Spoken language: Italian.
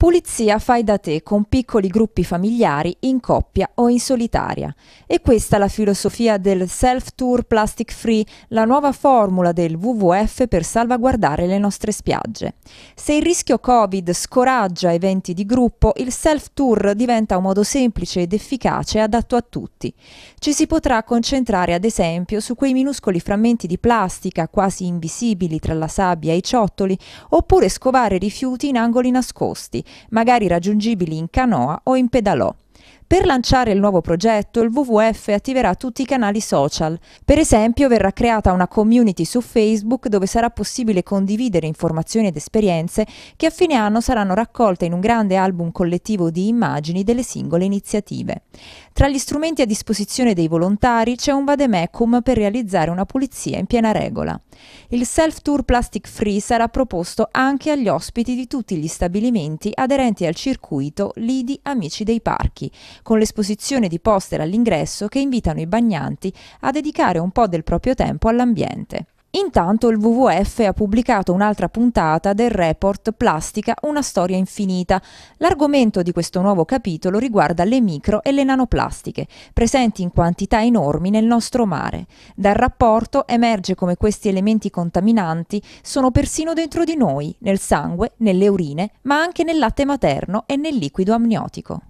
Pulizia fai da te con piccoli gruppi familiari in coppia o in solitaria. E questa è la filosofia del Self Tour Plastic Free, la nuova formula del WWF per salvaguardare le nostre spiagge. Se il rischio Covid scoraggia eventi di gruppo, il Self Tour diventa un modo semplice ed efficace adatto a tutti. Ci si potrà concentrare ad esempio su quei minuscoli frammenti di plastica quasi invisibili tra la sabbia e i ciottoli, oppure scovare rifiuti in angoli nascosti magari raggiungibili in canoa o in pedalò. Per lanciare il nuovo progetto, il WWF attiverà tutti i canali social. Per esempio, verrà creata una community su Facebook dove sarà possibile condividere informazioni ed esperienze che a fine anno saranno raccolte in un grande album collettivo di immagini delle singole iniziative. Tra gli strumenti a disposizione dei volontari c'è un vademecum per realizzare una pulizia in piena regola. Il Self Tour Plastic Free sarà proposto anche agli ospiti di tutti gli stabilimenti aderenti al circuito Lidi Amici dei Parchi, con l'esposizione di poster all'ingresso che invitano i bagnanti a dedicare un po' del proprio tempo all'ambiente. Intanto il WWF ha pubblicato un'altra puntata del report Plastica, una storia infinita. L'argomento di questo nuovo capitolo riguarda le micro e le nanoplastiche, presenti in quantità enormi nel nostro mare. Dal rapporto emerge come questi elementi contaminanti sono persino dentro di noi, nel sangue, nelle urine, ma anche nel latte materno e nel liquido amniotico.